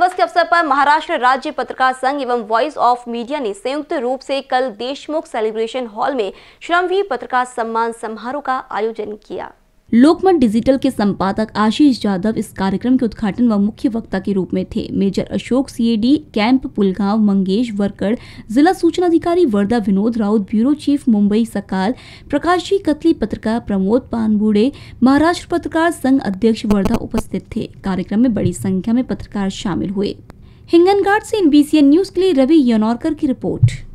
दिवस के अवसर पर महाराष्ट्र राज्य पत्रकार संघ एवं वॉइस ऑफ मीडिया ने संयुक्त रूप से कल देशमुख सेलिब्रेशन हॉल में श्रमवीर पत्रकार सम्मान समारोह का आयोजन किया लोकमत डिजिटल के संपादक आशीष यादव इस कार्यक्रम के उद्घाटन व मुख्य वक्ता के रूप में थे major Ashok CAD camp Pulgaon Mangesh Varkad जिला सूचना अधिकारी वर्धा विनोद राउत ब्यूरो चीफ मुंबई सकाल प्रकाश जी कतली पत्रकार प्रमोद पानबुड़े महाराष्ट्र पत्रकार संघ अध्यक्ष वर्धा उपस्थित थे कार्यक्रम में बड़ी संख्या में पत्रकार शामिल हुए हिंगनघाट से इन न्यूज के लिए रवि यनौरकर की रिपोर्ट